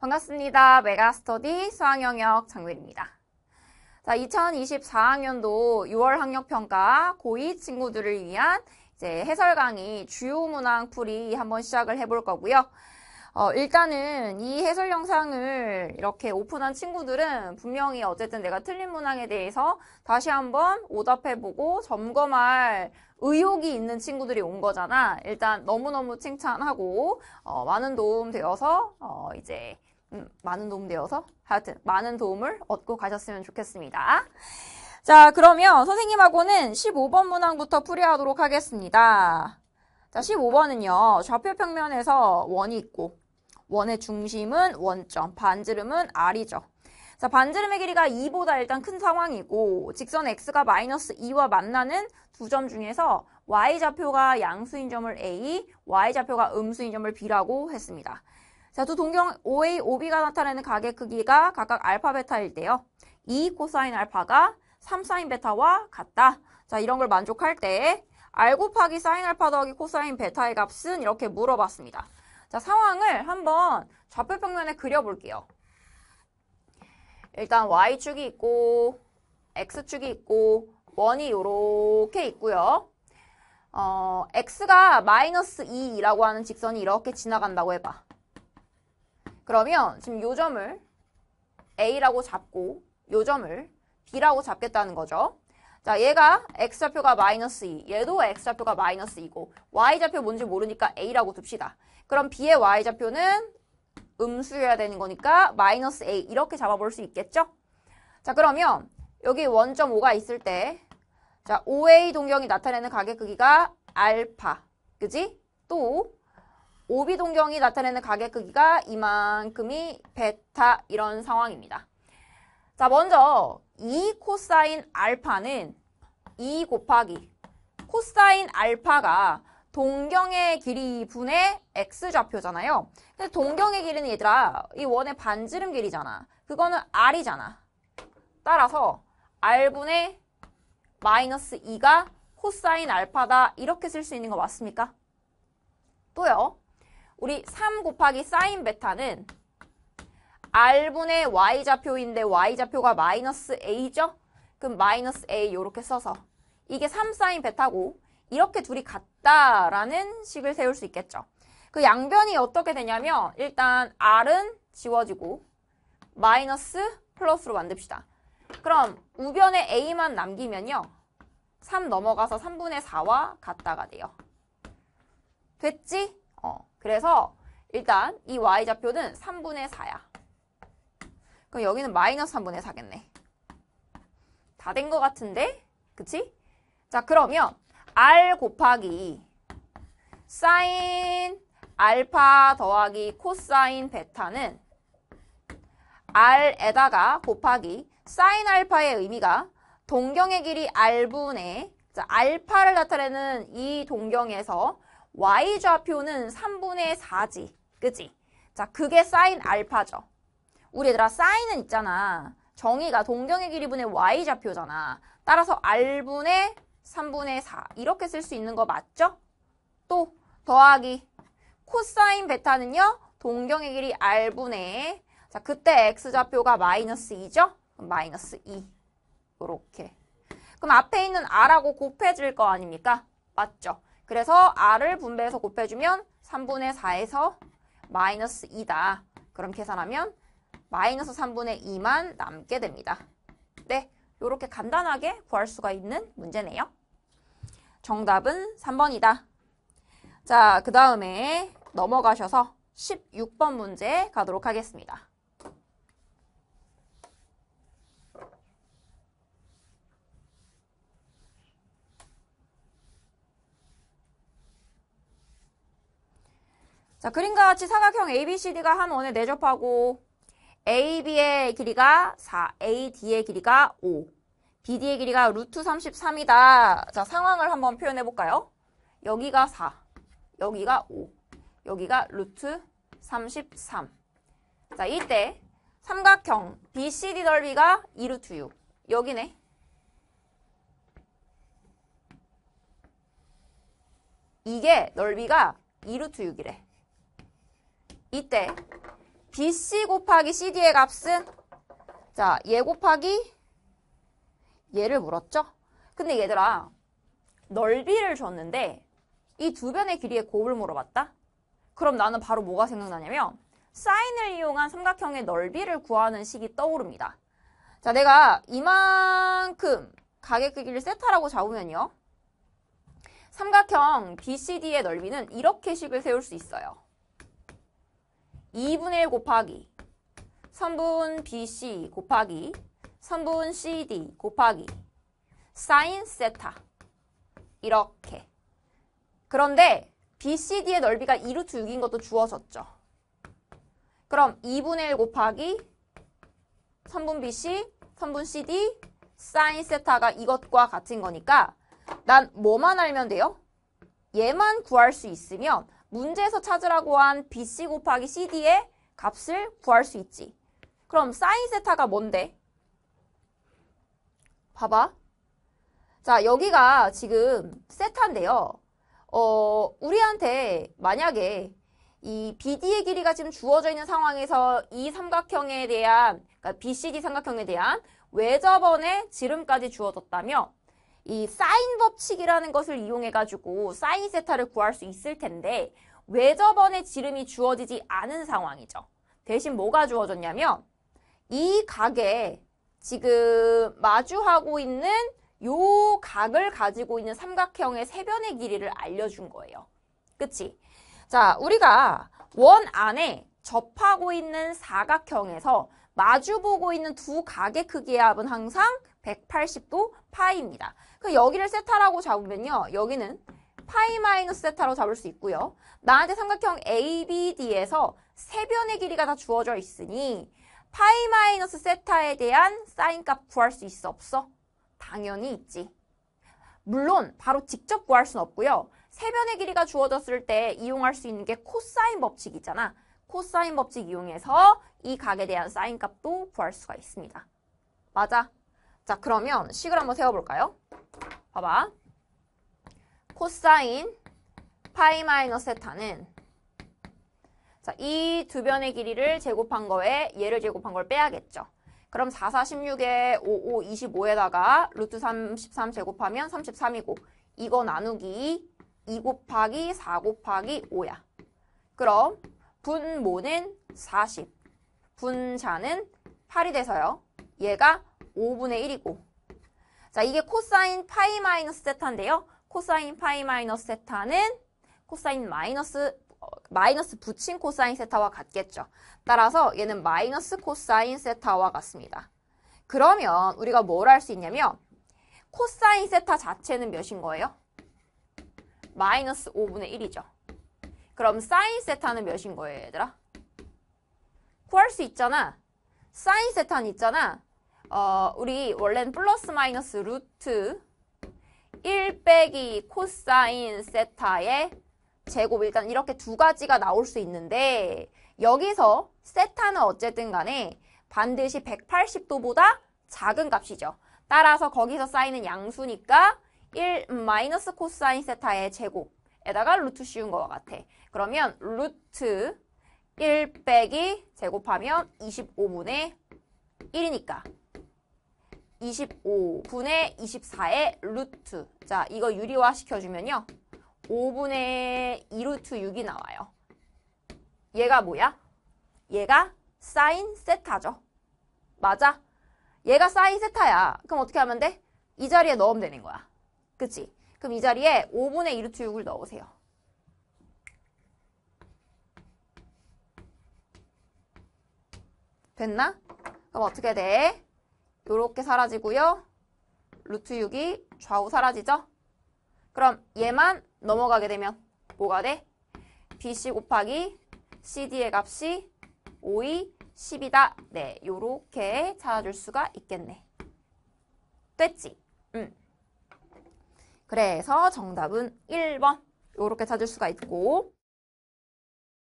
반갑습니다. 메가스터디 수학영역 장민입니다. 자, 2024학년도 6월 학력평가 고2 친구들을 위한 이제 해설 강의 주요 문항 풀이 한번 시작을 해볼 거고요. 어, 일단은 이 해설 영상을 이렇게 오픈한 친구들은 분명히 어쨌든 내가 틀린 문항에 대해서 다시 한번 오답해보고 점검할 의욕이 있는 친구들이 온 거잖아. 일단 너무너무 칭찬하고 어, 많은 도움 되어서 어, 이제 음, 많은 도움 되어서 하여튼 많은 도움을 얻고 가셨으면 좋겠습니다. 자 그러면 선생님하고는 15번 문항부터 풀이하도록 하겠습니다. 자, 15번은요. 좌표 평면에서 원이 있고 원의 중심은 원점, 반지름은 r이죠. 자, 반지름의 길이가 2보다 일단 큰 상황이고 직선 x가 마이너스 2와 만나는 두 점 중에서 y좌표가 양수인 점을 a, y좌표가 음수인 점을 b라고 했습니다. 자, 두 동경 OA, OB가 나타내는 가격 크기가 각각 알파, 베타일 때요. 2 코사인 알파가 3 사인 베타와 같다. 자, 이런 걸 만족할 때알 곱하기 사인 알파 더하기 코사인 베타의 값은 이렇게 물어봤습니다. 자, 상황을 한번 좌표평면에 그려볼게요. 일단 y축이 있고 x축이 있고 원이 이렇게 있고요. 어, x가 마이너스 2라고 하는 직선이 이렇게 지나간다고 해봐. 그러면 지금 요 점을 a라고 잡고 요 점을 b라고 잡겠다는 거죠. 자, 얘가 x좌표가 마이너스 2, 얘도 x좌표가 마이너스 2고 y좌표 뭔지 모르니까 a라고 둡시다. 그럼 b의 y좌표는 음수여야 되는 거니까 마이너스 a 이렇게 잡아볼 수 있겠죠? 자, 그러면 여기 1.5가 있을 때 자, OA 동경이 나타내는 가격 크기가 알파, 그지? 또 OB 동경이 나타내는 가격 크기가 이만큼이 베타 이런 상황입니다. 자, 먼저 2 e 코사인 알파는 2 e 곱하기 코사인 알파가 동경의 길이 분의 x좌표잖아요. 근데 동경의 길이는 얘들아 이 원의 반지름 길이잖아. 그거는 r이잖아. 따라서 r분의 마이너스 2가 코사인 알파다 이렇게 쓸 수 있는 거 맞습니까? 또요. 우리 3 곱하기 사인 베타는 R분의 Y좌표인데 Y좌표가 마이너스 A죠? 그럼 마이너스 A 이렇게 써서 이게 3 사인 베타고 이렇게 둘이 같다라는 식을 세울 수 있겠죠. 그 양변이 어떻게 되냐면 일단 R은 지워지고 마이너스 플러스로 만듭시다. 그럼 우변에 A만 남기면요. 3 넘어가서 3분의 4와 같다가 돼요. 됐지? 어, 그래서 일단 이 Y좌표는 3분의 4야. 그럼 여기는 마이너스 3분의 4겠네. 다 된 것 같은데? 그치? 자, 그러면 R 곱하기 사인 알파 더하기 코사인 베타는 R에다가 곱하기 사인 알파의 의미가 동경의 길이 R분의 자, 알파를 나타내는 이 동경에서 Y좌표는 3분의 4지. 그지? 자, 그게 사인 알파죠. 우리 얘들아 사인은 있잖아. 정의가 동경의 길이분의 y좌표잖아. 따라서 r분의 3분의 4 이렇게 쓸 수 있는 거 맞죠? 또 더하기 코사인 베타는요. 동경의 길이 r분의 자 그때 x좌표가 마이너스 2죠? 마이너스 2 이렇게 그럼 앞에 있는 r하고 곱해질 거 아닙니까? 맞죠? 그래서 r을 분배해서 곱해주면 3분의 4에서 마이너스 2다. 그럼 계산하면 마이너스 3분의 2만 남게 됩니다. 네, 이렇게 간단하게 구할 수가 있는 문제네요. 정답은 3번이다. 자, 그 다음에 넘어가셔서 16번 문제 가도록 하겠습니다. 자, 그림과 같이 사각형 ABCD가 한 원에 내접하고 AB의 길이가 4, AD의 길이가 5, BD의 길이가 루트 33이다. 자, 상황을 한번 표현해 볼까요? 여기가 4, 여기가 5, 여기가 루트 33. 자, 이때 삼각형 BCD 넓이가 2루트 6. 여기네. 이게 넓이가 2루트 6이래. 이때 BC 곱하기 CD의 값은 자, 얘 곱하기 얘를 물었죠? 근데 얘들아, 넓이를 줬는데 이 두 변의 길이의 곱을 물어봤다? 그럼 나는 바로 뭐가 생각나냐면 사인을 이용한 삼각형의 넓이를 구하는 식이 떠오릅니다. 자, 내가 이만큼 가격 크기를 세타라고 잡으면요. 삼각형 BCD의 넓이는 이렇게 식을 세울 수 있어요. 2분의 1 곱하기 선분 BC 곱하기 선분 CD 곱하기 사인 세타 이렇게 그런데 BCD의 넓이가 2루트 6인 것도 주어졌죠. 그럼 2분의 1 곱하기 선분 BC, 선분 CD, 사인 세타가 이것과 같은 거니까 난 뭐만 알면 돼요? 얘만 구할 수 있으면 문제에서 찾으라고 한 BC 곱하기 CD의 값을 구할 수 있지. 그럼 사인 세타가 뭔데? 봐봐. 자, 여기가 지금 세타인데요. 어, 우리한테 만약에 이 BD의 길이가 지금 주어져 있는 상황에서 이 삼각형에 대한, 그러니까 BCD 삼각형에 대한 외접원의 지름까지 주어졌다며 이 사인 법칙이라는 것을 이용해가지고 사인 세타를 구할 수 있을 텐데 외접원의 지름이 주어지지 않은 상황이죠. 대신 뭐가 주어졌냐면 이 각에 지금 마주하고 있는 요 각을 가지고 있는 삼각형의 세변의 길이를 알려준 거예요. 그치? 자, 우리가 원 안에 접하고 있는 사각형에서 마주보고 있는 두 각의 크기의 합은 항상 180도 파이입니다. 그 여기를 세타라고 잡으면요. 여기는 파이 마이너스 세타로 잡을 수 있고요. 나한테 삼각형 ABD에서 세 변의 길이가 다 주어져 있으니 파이 마이너스 세타에 대한 사인값 구할 수 있어 없어? 당연히 있지. 물론 바로 직접 구할 수는 없고요. 세 변의 길이가 주어졌을 때 이용할 수 있는 게 코사인 법칙이잖아. 코사인 법칙 이용해서 이 각에 대한 사인값도 구할 수가 있습니다. 맞아. 자, 그러면 식을 한번 세워볼까요? 봐봐. 코사인 파이 마이너스 세타는 자, 이 두 변의 길이를 제곱한 거에 얘를 제곱한 걸 빼야겠죠. 그럼 4, 4, 16에 5, 5, 25에다가 루트 33 제곱하면 33이고 이거 나누기 2 곱하기 4 곱하기 5야. 그럼 분모는 40, 분자는 8이 돼서요. 얘가 5분의 1이고 자 이게 코사인 파이 마이너스 세타인데요. 코사인 파이 마이너스 세타는 코사인 마이너스 어, 마이너스 붙인 코사인 세타와 같겠죠. 따라서 얘는 마이너스 코사인 세타와 같습니다. 그러면 우리가 뭘 할 수 있냐면 코사인 세타 자체는 몇인 거예요? 마이너스 5분의 1이죠. 그럼 사인 세타는 몇인 거예요, 얘들아? 구할 수 있잖아. 사인 세타는 있잖아. 어, 우리 원래는 플러스 마이너스 루트 1 빼기 코사인 세타의 제곱 일단 이렇게 두 가지가 나올 수 있는데 여기서 세타는 어쨌든 간에 반드시 180도보다 작은 값이죠. 따라서 거기서 쌓이는 양수니까 1 마이너스 코사인 세타의 제곱에다가 루트 씌운 것 같아. 그러면 루트 1 빼기 제곱하면 25분의 1이니까 25분의 24의 루트 자 이거 유리화 시켜주면요 5분의 2루트 6이 나와요 얘가 뭐야? 얘가 사인 세타죠 맞아? 얘가 사인 세타야 그럼 어떻게 하면 돼? 이 자리에 넣으면 되는 거야 그치? 그럼 이 자리에 5분의 2루트 6을 넣으세요 됐나? 그럼 어떻게 돼? 이렇게 사라지고요. 루트 6이 좌우 사라지죠? 그럼 얘만 넘어가게 되면 뭐가 돼? BC 곱하기 CD의 값이 5이 10이다. 네, 요렇게 찾아줄 수가 있겠네. 됐지? 음. 그래서 정답은 1번. 요렇게 찾을 수가 있고